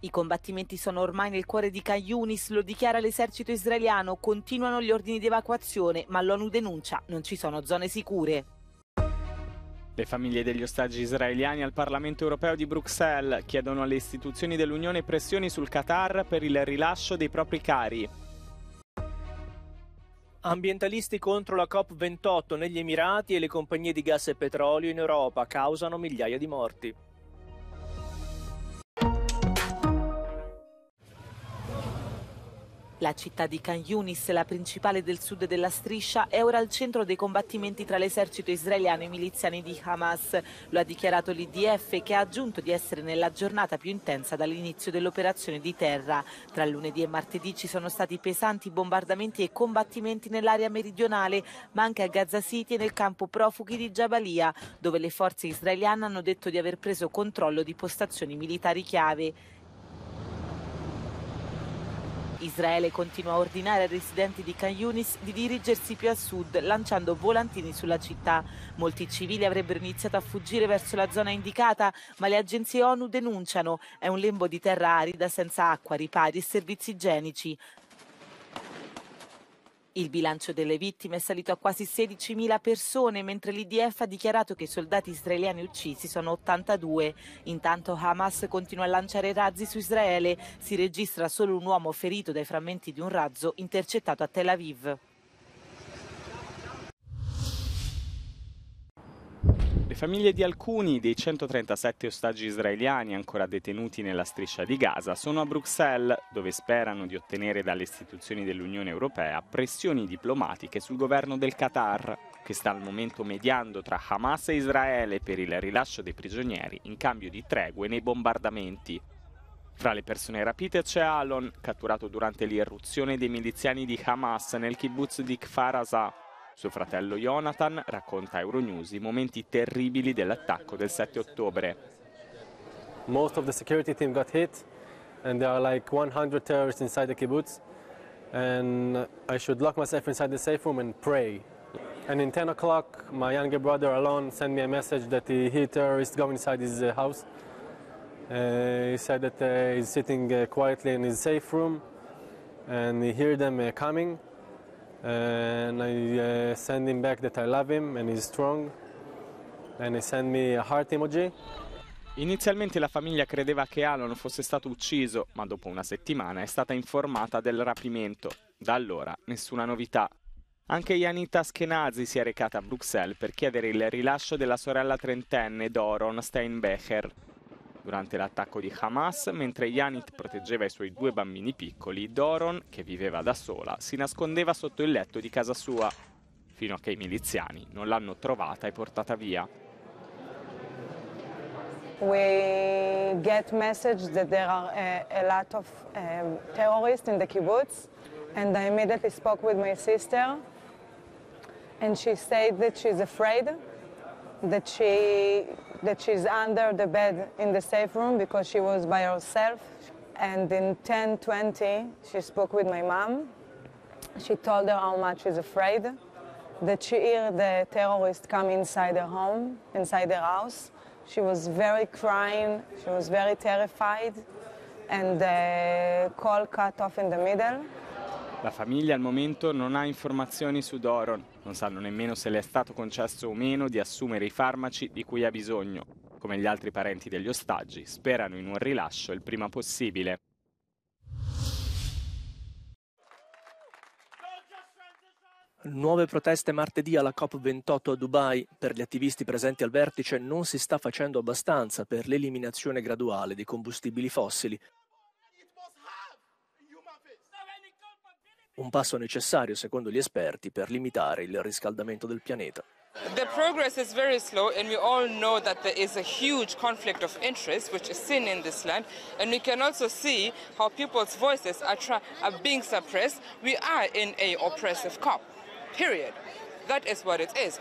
I combattimenti sono ormai nel cuore di Khan Yunis, lo dichiara l'esercito israeliano, continuano gli ordini di evacuazione, ma l'ONU denuncia, non ci sono zone sicure. Le famiglie degli ostaggi israeliani al Parlamento europeo di Bruxelles chiedono alle istituzioni dell'Unione pressioni sul Qatar per il rilascio dei propri cari. Ambientalisti contro la COP28 negli Emirati e le compagnie di gas e petrolio in Europa causano migliaia di morti. La città di Khan Yunis, la principale del sud della striscia, è ora al centro dei combattimenti tra l'esercito israeliano e i miliziani di Hamas. Lo ha dichiarato l'IDF che ha aggiunto di essere nella giornata più intensa dall'inizio dell'operazione di terra. Tra lunedì e martedì ci sono stati pesanti bombardamenti e combattimenti nell'area meridionale, ma anche a Gaza City e nel campo profughi di Jabalia, dove le forze israeliane hanno detto di aver preso controllo di postazioni militari chiave. Israele continua a ordinare ai residenti di Khan Yunis di dirigersi più a sud lanciando volantini sulla città. Molti civili avrebbero iniziato a fuggire verso la zona indicata, ma le agenzie ONU denunciano è un lembo di terra arida senza acqua, ripari e servizi igienici. Il bilancio delle vittime è salito a quasi 16.000 persone, mentre l'IDF ha dichiarato che i soldati israeliani uccisi sono 82. Intanto Hamas continua a lanciare razzi su Israele. Si registra solo un uomo ferito dai frammenti di un razzo intercettato a Tel Aviv. famiglie di alcuni dei 137 ostaggi israeliani ancora detenuti nella striscia di Gaza sono a Bruxelles, dove sperano di ottenere dalle istituzioni dell'Unione Europea pressioni diplomatiche sul governo del Qatar, che sta al momento mediando tra Hamas e Israele per il rilascio dei prigionieri in cambio di tregue nei bombardamenti. Fra le persone rapite c'è Alon, catturato durante l'irruzione dei miliziani di Hamas nel kibbutz di Kfar Aza, suo fratello Jonathan racconta a Euronews i momenti terribili dell'attacco del 7 ottobre. Most of the security team got hit and there are like 100 terrorists inside the kibbutz and I should lock myself inside the safe room and pray. And in 10 o'clock my younger brother Alon sent me a message that he heard terrorists go inside his uh, house. Uh, he said that uh, he's sitting uh, quietly in his safe room and he heard them uh, coming and I uh, send him back that I love him and he's strong and he sent me a heart emoji. Inizialmente la famiglia credeva che Alon fosse stato ucciso, ma dopo una settimana è stata informata del rapimento. Da allora nessuna novità. Anche Janita Schenazi si è recata a Bruxelles per chiedere il rilascio della sorella trentenne Doron Steinbecher. Durante l'attacco di Hamas, mentre Yanit proteggeva i suoi due bambini piccoli, Doron, che viveva da sola, si nascondeva sotto il letto di casa sua, fino a che i miliziani non l'hanno trovata e portata via. We get message that there are a, a lot of um, terrorists in the kibbutz, and I immediately spoke with my sister, and she said that she's afraid, that she that she's under the bed in the safe room because she was by herself. And in 10:20, she spoke with my mom. She told her how much she's afraid, that she heard the terrorists come inside her home, inside their house. She was very crying. She was very terrified, and the call cut off in the middle. La famiglia al momento non ha informazioni su Doron, non sanno nemmeno se le è stato concesso o meno di assumere i farmaci di cui ha bisogno. Come gli altri parenti degli ostaggi, sperano in un rilascio il prima possibile. Nuove proteste martedì alla COP28 a Dubai. Per gli attivisti presenti al vertice non si sta facendo abbastanza per l'eliminazione graduale dei combustibili fossili. un passo necessario secondo gli esperti per limitare il riscaldamento del pianeta. The progress is very slow, and we all know that there is a huge conflict of interest, which is seen in this land. And we can also see how people's voices are, tra- are being suppressed. We are in a oppressive COP, period. That is what it is.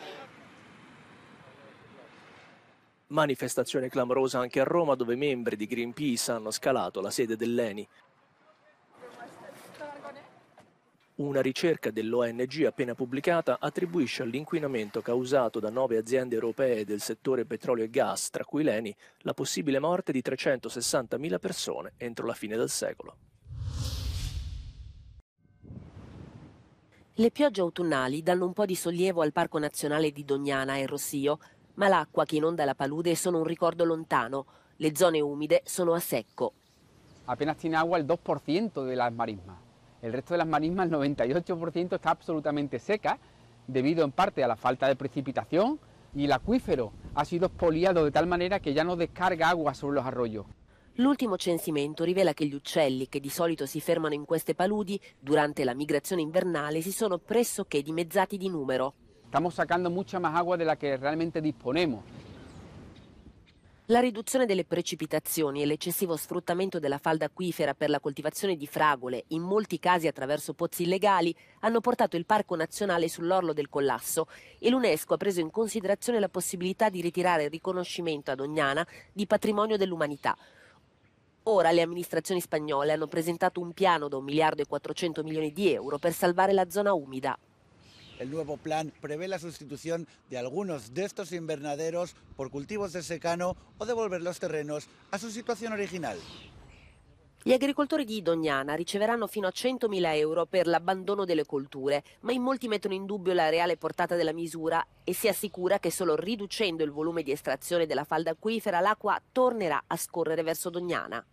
Manifestazione clamorosa anche a Roma, dove membri di Greenpeace hanno scalato la sede dell'ENI. Una ricerca dell'ONG appena pubblicata attribuisce all'inquinamento causato da nove aziende europee del settore petrolio e gas, tra cui l'ENI, la possibile morte di 360.000 persone entro la fine del secolo. Le piogge autunnali danno un po' di sollievo al Parco Nazionale di Dognana e Rossio, ma l'acqua che inonda la palude sono un ricordo lontano. Le zone umide sono a secco. Appena tiene acqua il 2% della marisma. El resto de las marismas, el 98%, está absolutamente seca, debido en parte a la falta de precipitación y el acuífero ha sido expoliado de tal manera que ya no descarga agua sobre los arroyos. El último censimento revela que gli uccelli, che di solito si fermano in queste paludi, durante la migrazione invernale si sono pressoché dimezzati di numero. Estamos sacando mucha más agua de la que realmente disponemos. La riduzione delle precipitazioni e l'eccessivo sfruttamento della falda acquifera per la coltivazione di fragole, in molti casi attraverso pozzi illegali, hanno portato il Parco Nazionale sull'orlo del collasso e l'UNESCO ha preso in considerazione la possibilità di ritirare il riconoscimento ad Ognana di patrimonio dell'umanità. Ora le amministrazioni spagnole hanno presentato un piano da 1 miliardo e 400 milioni di euro per salvare la zona umida, El nuevo plan prevé la sustitución de algunos de estos invernaderos por cultivos de secano o devolver los terrenos a su situación original. Gli agricoltori di Dognana riceveranno fino a 100.000 euro per l'abbandono delle colture, ma in molti mettono in dubbio la reale portata della misura e si assicura che solo riducendo il volume di estrazione della falda acquifera l'acqua tornerà a scorrere verso Dognana.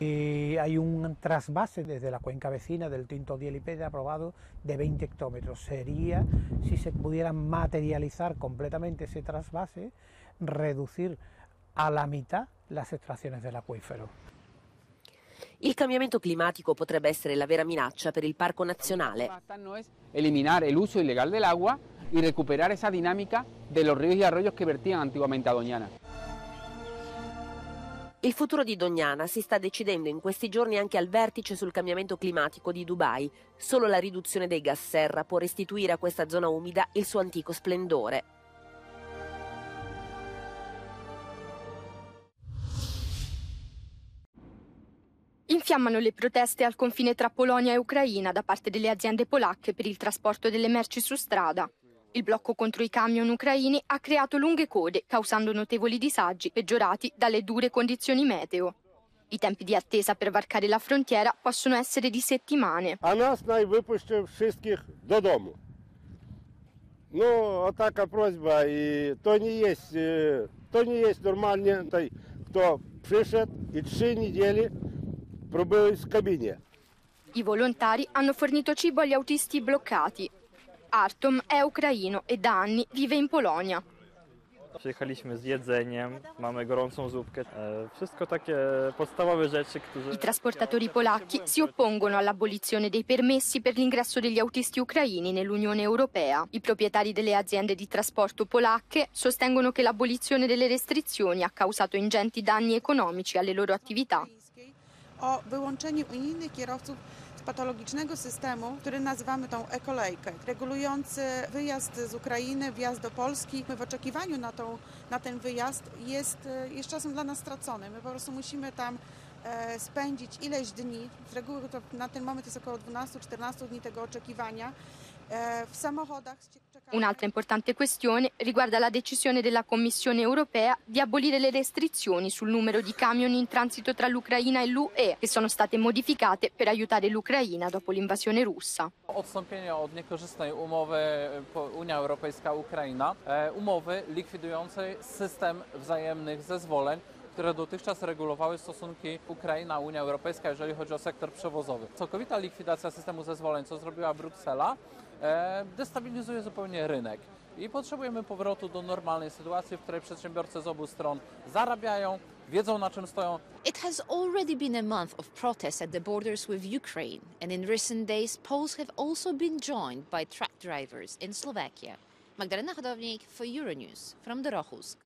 hay un trasvase desde la cuenca vecina del Tinto Dielipede aprobado de 20 hectómetros. Sería, si se pudiera materializar completamente ese trasvase, reducir a la mitad las extracciones del acuífero. El cambio climático potrebbe ser la vera minaccia para el parco Nacional. eliminar el uso ilegal del agua y recuperar esa dinámica de los ríos y arroyos que vertían antiguamente a Doñana. Il futuro di Dognana si sta decidendo in questi giorni anche al vertice sul cambiamento climatico di Dubai. Solo la riduzione dei gas serra può restituire a questa zona umida il suo antico splendore. Infiammano le proteste al confine tra Polonia e Ucraina da parte delle aziende polacche per il trasporto delle merci su strada. Il blocco contro i camion ucraini ha creato lunghe code, causando notevoli disagi peggiorati dalle dure condizioni meteo. I tempi di attesa per varcare la frontiera possono essere di settimane. A nas najwypuścił wszystkich do domu. No, taka prośba i to nie jest, to nie jest normalnie, tutaj, kto przyszedł i trzy niedzieli probył w I volontari hanno fornito cibo agli autisti bloccati, Artom è ucraino e da anni vive in Polonia. I trasportatori polacchi si oppongono all'abolizione dei permessi per l'ingresso degli autisti ucraini nell'Unione Europea. I proprietari delle aziende di trasporto polacche sostengono che l'abolizione delle restrizioni ha causato ingenti danni economici alle loro attività. patologicznego systemu, który nazywamy tą ekolejkę, regulujący wyjazd z Ukrainy, wjazd do Polski. My w oczekiwaniu na, tą, na ten wyjazd jest, e, jest czasem dla nas stracony. My po prostu musimy tam e, spędzić ileś dni, z reguły to na ten moment jest około 12-14 dni tego oczekiwania Eh, Un'altra importante questione riguarda la decisione della Commissione europea di abolire le restrizioni sul numero di camion in transito tra l'Ucraina e l'UE, che sono state modificate per aiutare l'Ucraina dopo l'invasione russa. Odstąpienie od niekorzystnej umowy Unia Europejska-Ukraina, umowy likwidującej system wzajemnych zezwoleń, które dotychczas regulowały stosunki Ukraina-Unia Europejska, jeżeli chodzi o sektor przewozowy. Całkowita likwidacja systemu zezwoleń, co zrobiła Bruksela, E, destabilizuje zupełnie rynek. I potrzebujemy powrotu do normalnej sytuacji, w której przedsiębiorcy z obu stron zarabiają, wiedzą na czym stoją. It has already been a month of protests at the borders with Ukraine and in recent days Poles have also been joined by truck drivers in Slovakia. Magdalena Hodownik for Euronews from Dorochusk.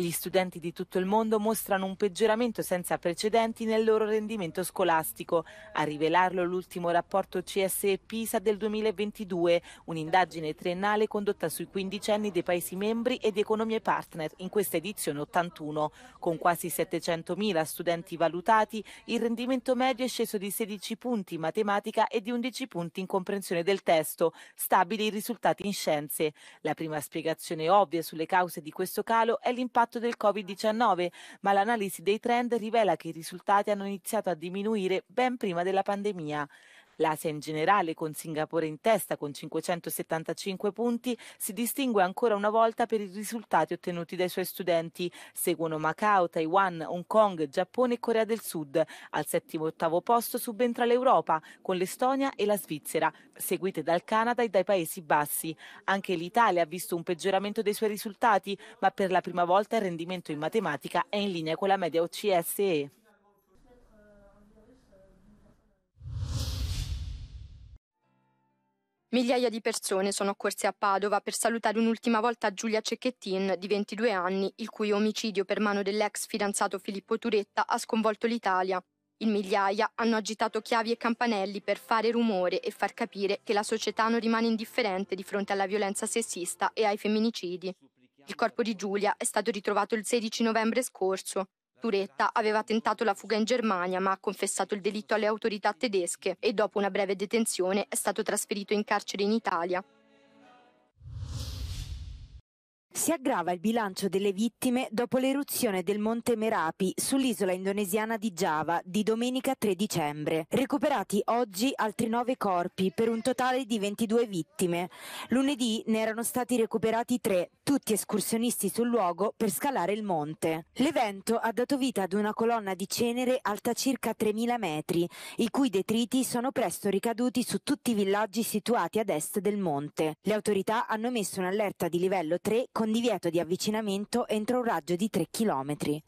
Gli studenti di tutto il mondo mostrano un peggioramento senza precedenti nel loro rendimento scolastico, a rivelarlo l'ultimo rapporto CSE PISA del 2022, un'indagine triennale condotta sui quindicenni dei Paesi membri e di economie partner in questa edizione 81. Con quasi 700.000 studenti valutati, il rendimento medio è sceso di 16 punti in matematica e di 11 punti in comprensione del testo, stabili i risultati in scienze. La prima spiegazione ovvia sulle cause di questo calo è l'impatto impatto del Covid-19, ma l'analisi dei trend rivela che i risultati hanno iniziato a diminuire ben prima della pandemia. L'Asia in generale, con Singapore in testa con 575 punti, si distingue ancora una volta per i risultati ottenuti dai suoi studenti. Seguono Macao, Taiwan, Hong Kong, Giappone e Corea del Sud. Al settimo e ottavo posto subentra l'Europa con l'Estonia e la Svizzera, seguite dal Canada e dai Paesi Bassi. Anche l'Italia ha visto un peggioramento dei suoi risultati, ma per la prima volta il rendimento in matematica è in linea con la media OCSE. Migliaia di persone sono accorse a Padova per salutare un'ultima volta Giulia Cecchettin, di 22 anni, il cui omicidio per mano dell'ex fidanzato Filippo Turetta ha sconvolto l'Italia. In migliaia hanno agitato chiavi e campanelli per fare rumore e far capire che la società non rimane indifferente di fronte alla violenza sessista e ai femminicidi. Il corpo di Giulia è stato ritrovato il 16 novembre scorso. Turetta aveva tentato la fuga in Germania ma ha confessato il delitto alle autorità tedesche e dopo una breve detenzione è stato trasferito in carcere in Italia. Si aggrava il bilancio delle vittime dopo l'eruzione del monte Merapi sull'isola indonesiana di Giava di domenica 3 dicembre. Recuperati oggi altri nove corpi per un totale di 22 vittime. Lunedì ne erano stati recuperati tre, tutti escursionisti sul luogo per scalare il monte. L'evento ha dato vita ad una colonna di cenere alta circa 3.000 metri, i cui detriti sono presto ricaduti su tutti i villaggi situati ad est del monte. Le autorità hanno messo un'allerta di livello 3 con con divieto di avvicinamento entro un raggio di 3 chilometri.